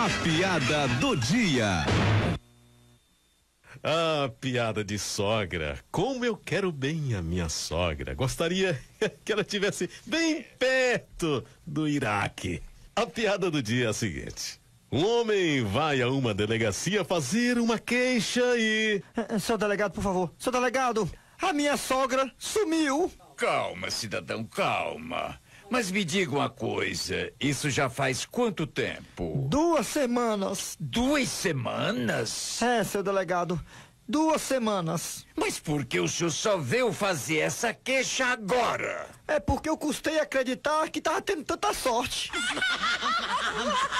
A piada do dia. A piada de sogra. Como eu quero bem a minha sogra. Gostaria que ela tivesse bem perto do Iraque. A piada do dia é a seguinte. Um homem vai a uma delegacia fazer uma queixa e. Eh, eh, Seu delegado, por favor. Seu delegado, a minha sogra sumiu. Calma, cidadão, calma. Mas me diga uma coisa, isso já faz quanto tempo? Duas semanas. Duas semanas? É, seu delegado. Duas semanas. Mas por que o senhor só veio fazer essa queixa agora? É porque eu custei acreditar que tava tendo tanta sorte.